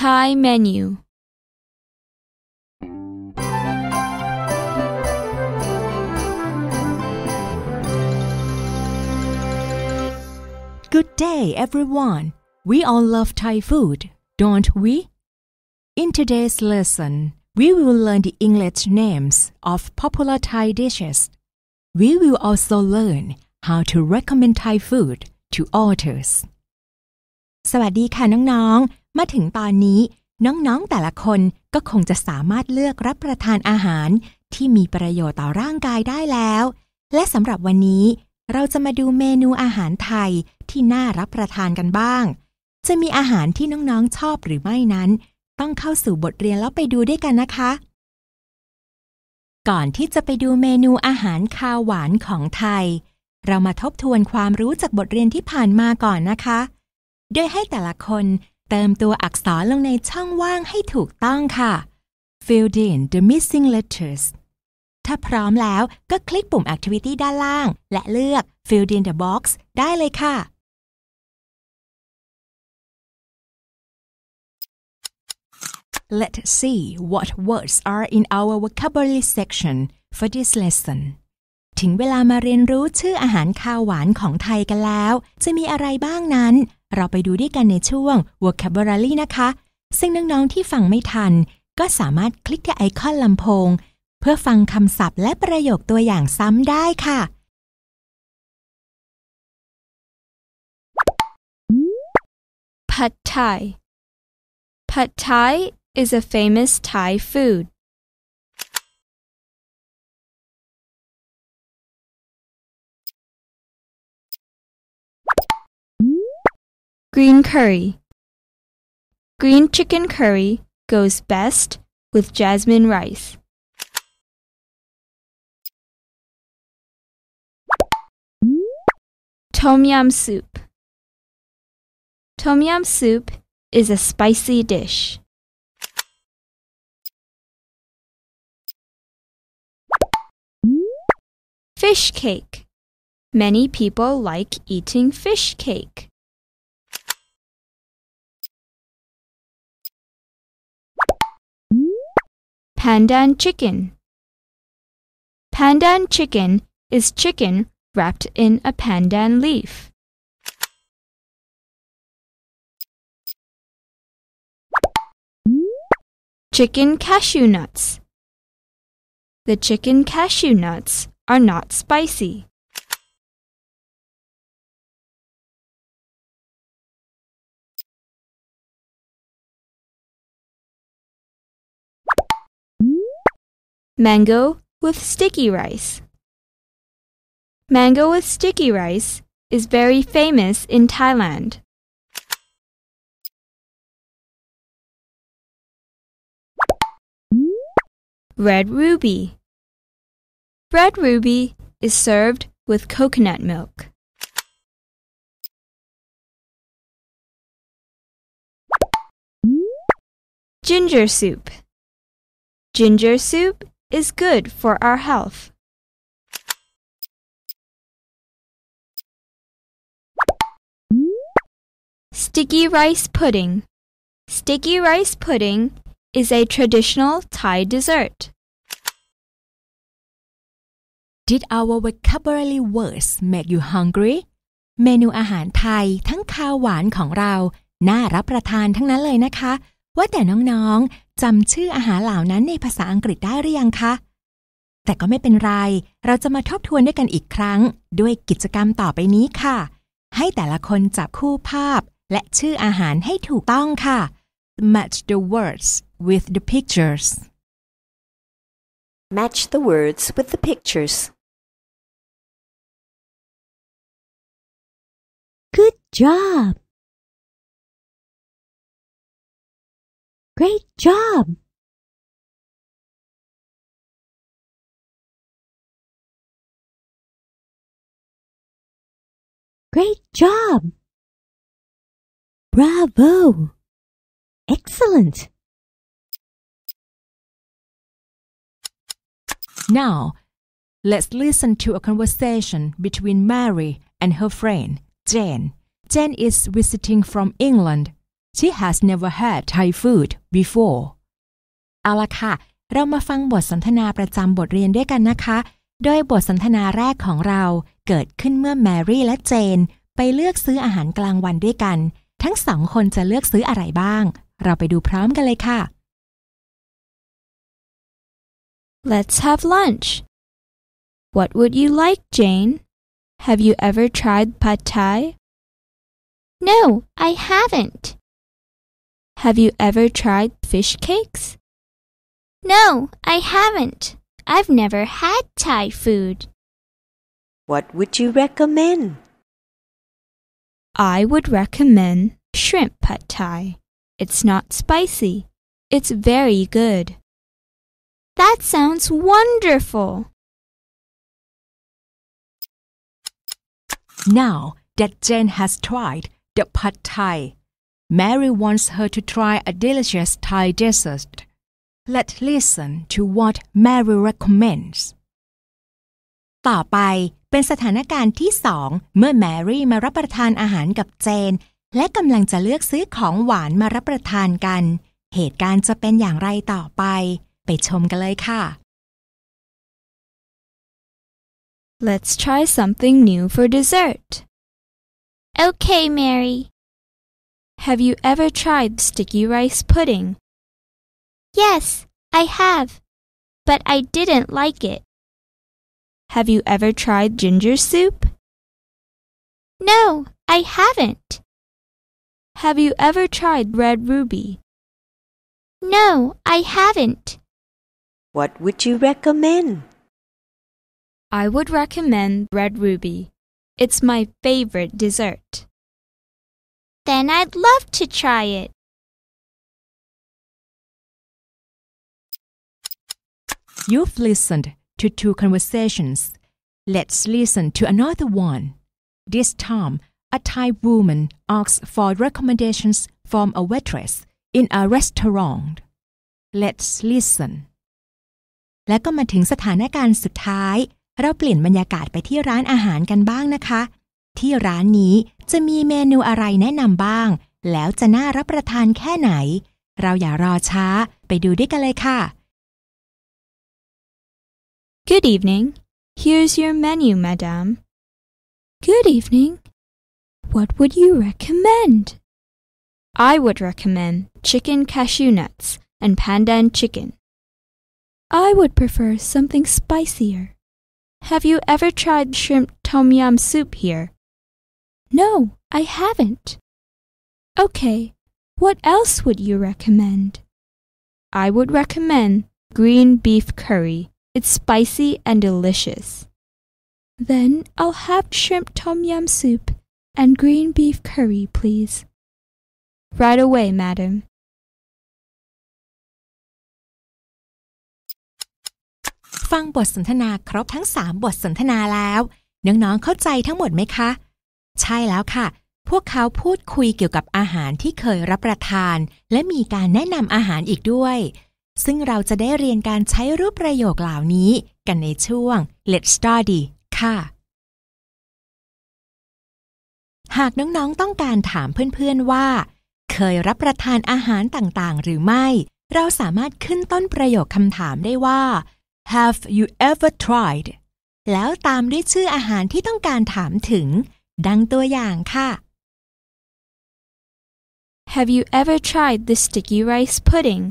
Thai menu. Good day, everyone. We all love Thai food, don't we? In today's lesson, we will learn the English names of popular Thai dishes. We will also learn how to recommend Thai food to others. สวัสดีค่ะน้องๆมาถึงตอนนี้น้องๆแต่ละคนก็คงจะสามารถเลือกรับประทานอาหารที่มีประโยชน์ต่อร่างกายได้แล้ว และสำหรับวันนี้เราจะมาดูเมนูอาหารไทยที่น่ารับประทานกันบ้าง จะมีอาหารที่น้องๆชอบหรือไม่นั้น ต้องเข้าสู่บทเรียนแล้วไปดูด้วยกันนะคะ ก่อนที่จะไปดูเมนูอาหารคาวหวานของไทย เรามาทบทวนความรู้จากบทเรียนที่ผ่านมาก่อนนะคะโดยให้แต่ละคนเติมตัวอักษรลงในช่องว่างให้ถูกต้องค่ะ Fill in the missing letters ถ้าพร้อมแล้วก็คลิกปุ่ม Activity ด้านล่าง และเลือก Fill in the box ได้เลยค่ะ Let's see what words are in our vocabulary section for this lesson. ถึงเวลามาเรียนรู้ชื่ออาหารคาวหวานของไทยกันแล้ว จะมีอะไรบ้างนั้น เราไปดูด้วยกันในช่วง vocabulary นะคะ ซึ่งน้องๆที่ฟังไม่ทัน ก็สามารถคลิกที่ไอคอนลำโพง เพื่อฟังคำศัพท์และประโยคตัวอย่างซ้ำได้ค่ะผัดไทยผัดไทย is a famous Thai food Green curry. Green chicken curry goes best with jasmine rice. Tom yum Soup Tom yum Soup is a spicy dish. Fish Cake Many people like eating fish cake. Pandan chicken. Pandan chicken is chicken wrapped in a pandan leaf. Chicken cashew nuts. The chicken cashew nuts are not spicy. Mango with sticky rice. Mango with sticky rice is very famous in Thailand. Red ruby. Red ruby is served with coconut milk. Ginger soup. Ginger soup is good for our health. Sticky rice pudding. Sticky rice pudding is a traditional Thai dessert. Did our vocabulary words make you hungry? เมนูอาหารไทย ทั้งคาวหวานของเราว่าแต่น้องๆ จำชื่ออาหารเหล่านั้นในภาษาอังกฤษได้หรือยังคะ แต่ก็ไม่เป็นไร เราจะมาทบทวนด้วยกันอีกครั้งด้วยกิจกรรมต่อไปนี้ค่ะ ให้แต่ละคนจับคู่ภาพและชื่ออาหารให้ถูกต้องค่ะ Match the words with the pictures Match the words with the pictures Good job Great job! Great job! Bravo! Excellent! Now, let's listen to a conversation between Mary and her friend, Jane. Jane is visiting from England She has never had Thai food before เอาละค่ะเรามาฟังบทสนทนาประจำบทเรียนด้วยกันนะคะ โดยบทสนทนาแรกของเราเกิดขึ้นเมื่อแมรี่และเจนไปเลือกซื้ออาหารกลางวันด้วยกัน ทั้งสองคนจะเลือกซื้ออะไรบ้าง เราไปดูพร้อมกันเลยค่ะ Let's have lunch. What would you like, Jane? Have you ever tried pad thai? No, I haven't. Have you ever tried fish cakes? No, I haven't. I've never had Thai food. What would you recommend? I would recommend shrimp pad thai. It's not spicy. It's very good. That sounds wonderful. Now that Jen has tried the pad thai Mary wants her to try a delicious Thai dessert. Let's listen to what Mary recommends. ต่อไปเป็นสถานการณ์ที่สองเมื่อแมรี่มารับประทานอาหารกับเจนและกำลังจะเลือกซื้อของหวานมารับประทานกัน เหตุการณ์จะเป็นอย่างไรต่อไป ไปชมกันเลยค่ะ Let's try something new for dessert. Okay, Mary. Have you ever tried sticky rice pudding? Yes, I have, but I didn't like it. Have you ever tried ginger soup? No, I haven't. Have you ever tried red ruby? No, I haven't. What would you recommend? I would recommend red ruby. It's my favorite dessert. Then I'd love to try it. You've listened to two conversations. Let's listen to another one. This time, a Thai woman asks for recommendations from a waitress in a restaurant. Let's listen. และก็มาถึงสถานการณ์สุดท้าย เราเปลี่ยนบรรยากาศไปที่ร้านอาหารกันบ้างนะคะที่ร้านนี้จะมีเมนูอะไรแนะนำบ้างแล้วจะน่ารับประทานแค่ไหน เราอย่ารอช้าไปดูด้วยกันเลยค่ะ Good evening. Here's your menu, madam. Good evening. What would you recommend? I would recommend chicken cashew nuts and pandan chicken. I would prefer something spicier. Have you ever tried shrimp tom yum soup here? No, I haven't. Okay, what else would you recommend? I would recommend green beef curry. It's spicy and delicious. Then I'll have shrimp tom yum soup and green beef curry, please. Right away, madam. 3บทสนทนาแล้ว น้องๆเข้าใจทั้งหมดไหมคะใช่แล้วค่ะ พวกเขาพูดคุยเกี่ยวกับอาหารที่เคยรับประทานและมีการแนะนำอาหารอีกด้วย ซึ่งเราจะได้เรียนการใช้รูปประโยคเหล่านี้ กันในช่วง Let's Study ค่ะ หากน้อง ๆ ต้องการถามเพื่อน ๆว่า เคยรับประทานอาหารต่างๆ หรือไม่ เราสามารถขึ้นต้นประโยคคำถามได้ว่า Have you ever tried แล้วตามด้วยชื่ออาหารที่ต้องการถามถึงดังตัวอย่างค่ะ Have you ever tried the sticky rice pudding?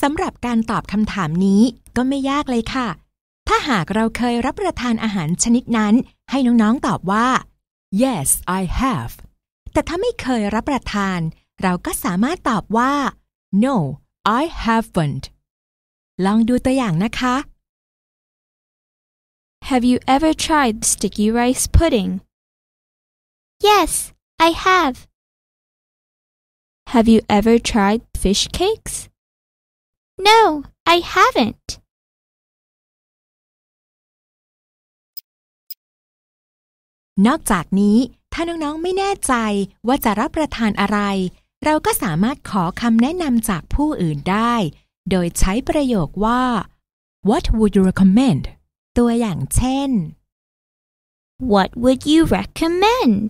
สำหรับการตอบคำถามนี้ก็ไม่ยากเลยค่ะ ถ้าหากเราเคยรับประทานอาหารชนิดนั้น ให้น้องๆตอบว่า yes I have แต่ถ้าไม่เคยรับประทาน เราก็สามารถตอบว่า no I haven't ลองดูตัวอย่างนะคะ Have you ever tried sticky rice pudding? Yes, I have. Have you ever tried fish cakes? No, I haven't. นอกจากนี้ ถ้าน้องๆไม่แน่ใจว่าจะรับประทานอะไร เราก็สามารถขอคำแนะนำจากผู้อื่นได้ โดยใช้ประโยคว่า What would you recommend ตัวอย่างเช่น What would you recommend?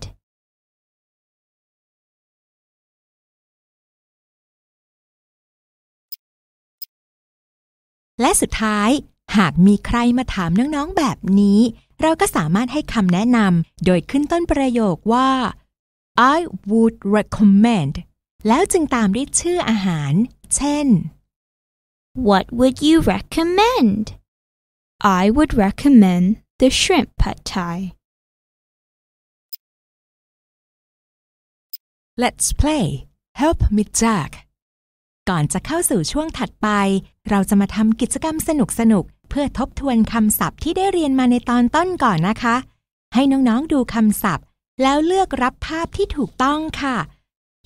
และสุดท้ายหากมีใครมาถามน้องๆแบบนี้ เราก็สามารถให้คำแนะนำโดยขึ้นต้นประโยคว่า I would recommend แล้วจึงตามด้วยชื่ออาหาร เช่น What would you recommend I would recommend the shrimp pad thai. Let's play. Help me Jack. ก่อนจะเข้าสู่ช่วงถัดไป เราจะมาทำกิจกรรมสนุกๆเพื่อทบทวนคำศัพท์ที่ได้เรียนมาในตอนต้นก่อนนะคะ ให้น้องๆดูคำศัพท์ แล้วเลือกรับภาพที่ถูกต้องค่ะ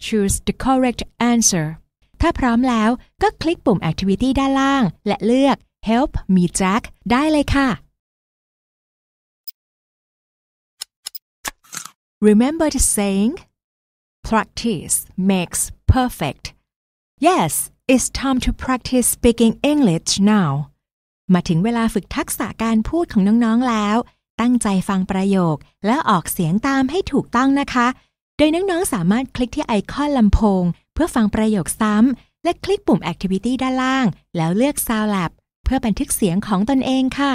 Choose the correct answer ถ้าพร้อมแล้วก็คลิกปุ่ม activity ด้านล่าง และเลือก Help me Jack ได้เลยค่ะ Remember the saying practice makes perfect Yes it's time to practice speaking English now มาถึงเวลาฝึกทักษะการพูดของน้อง ๆ แล้ว ตั้งใจฟังประโยคแล้วออกเสียงตามให้ถูกต้องนะคะ โดยน้อง ๆ สามารถคลิกที่ไอคอนลำโพง เพื่อฟังประโยคซ้ำ และคลิกปุ่ม Activity ด้านล่าง แล้วเลือก Sound Lab พื่อบันทึกเสียงของตนเองค่ะ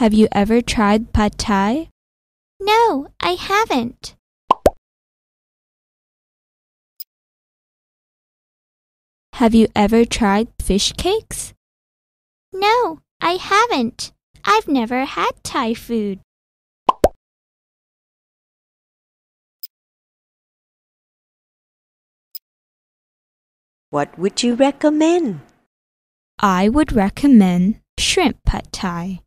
Have you ever tried pad thai? No, I haven't. Have you ever tried fish cakes? No, I haven't. I've never had Thai food. What would you recommend? I would recommend shrimp pad thai.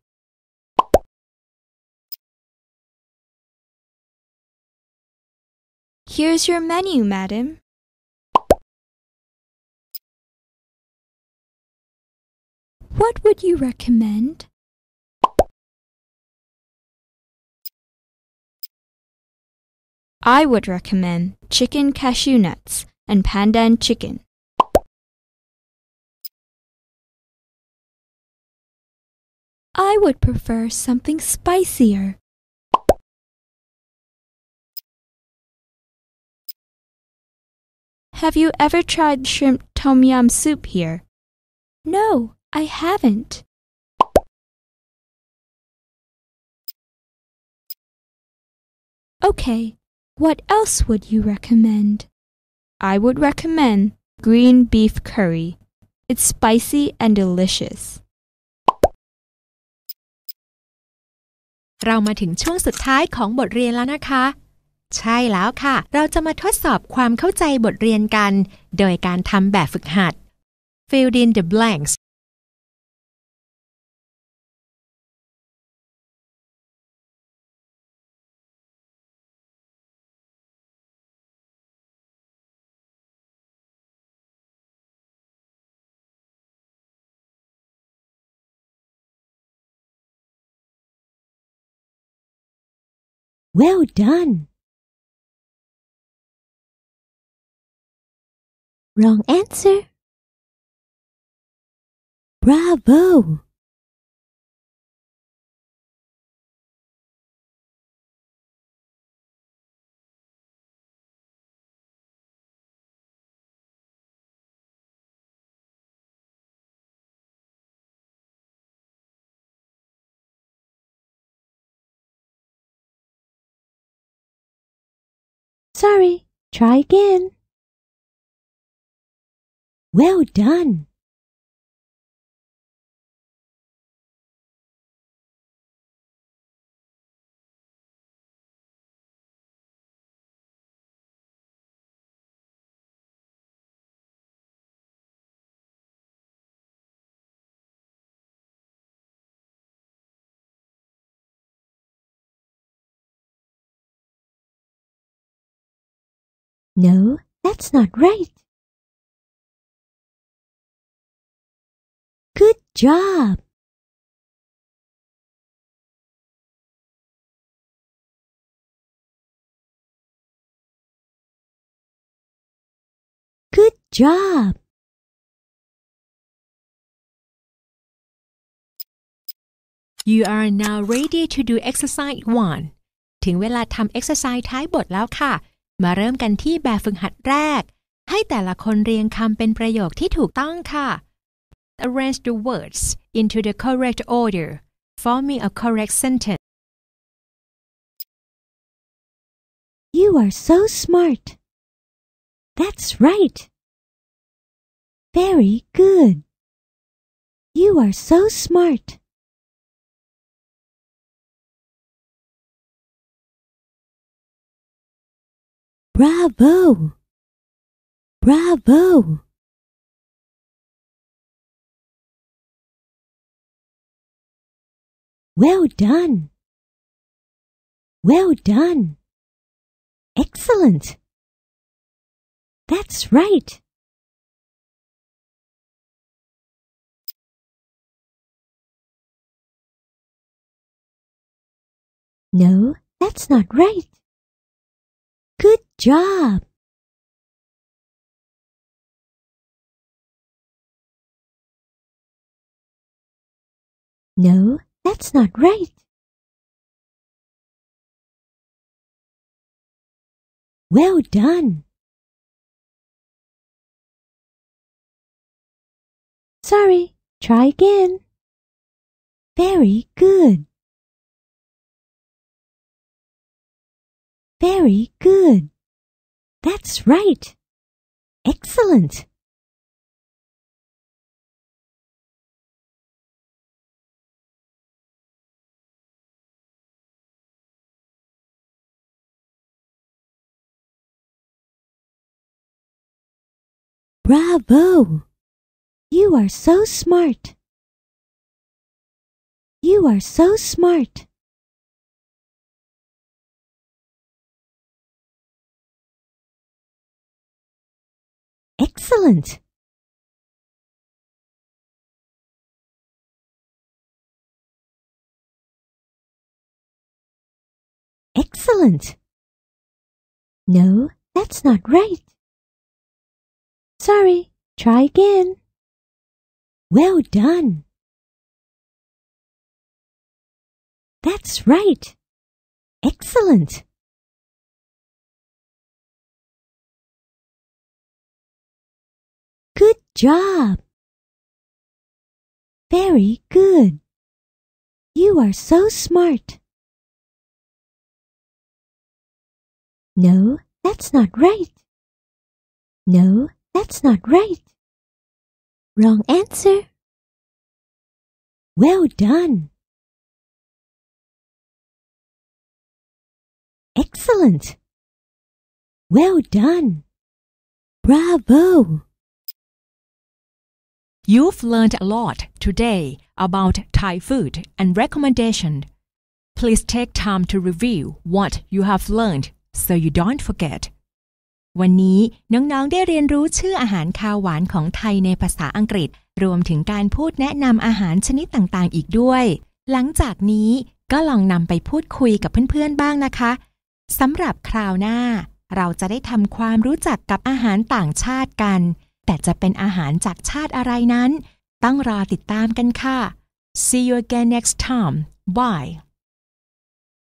Here's your menu, madam. What would you recommend? I would recommend chicken cashew nuts and pandan chicken. I would prefer something spicier. Have you ever tried shrimp tom yum soup here? No, I haven't. Okay, what else would you recommend? I would recommend green beef curry. It's spicy and delicious. เรามาถึงช่วงสุดท้ายของบทเรียนแล้วนะคะ ใช่แล้วค่ะ เราจะมาทดสอบความเข้าใจบทเรียนกัน โดยการทำแบบฝึกหัด Fill in the blanks Well done! Wrong answer. Bravo! Sorry, try again. Well done! No, that's not right. Good job. Good job. You are now ready to do exercise 1ถึงเวลาทำ exercise ท้ายบทแล้วค่ะมาเริ่มกันที่แบบฝึกหัดแรก ให้แต่ละคนเรียงคำเป็นประโยคที่ถูกต้องค่ะ Arrange the words into the correct order forming a correct sentence You are so smart. That's right. Very good. You are so smart. Bravo! Bravo! Well done! Well done! Excellent! That's right! No, that's not right job No, that's not right. Well done. Sorry, try again. Very good. Very good. That's right. Excellent. Bravo! You are so smart. You are so smart. Excellent Excellent. No, that's not right. Sorry, try again. Well done. That's right. Excellent. job. Very good. You are so smart. No, that's not right. No, that's not right. Wrong answer. Well done. Excellent. Well done. Bravo. You've learned a lot today about Thai food and recommendation. Please take time to review what you have learned so you don't forget. วันนี้น้องๆได้เรียนรู้ชื่ออาหารคาวหวานของไทยในภาษาอังกฤษ รวมถึงการพูดแนะนำอาหารชนิดต่างๆอีกด้วย หลังจากนี้ก็ลองนำไปพูดคุยกับเพื่อนๆบ้างนะคะสำหรับคราวหน้า เราจะได้ทำความรู้จักกับอาหารต่างชาติกันแต่จะเป็นอาหารจากชาติอะไรนั้นต้องรอติดตามกันค่ะ See you again next time. Bye.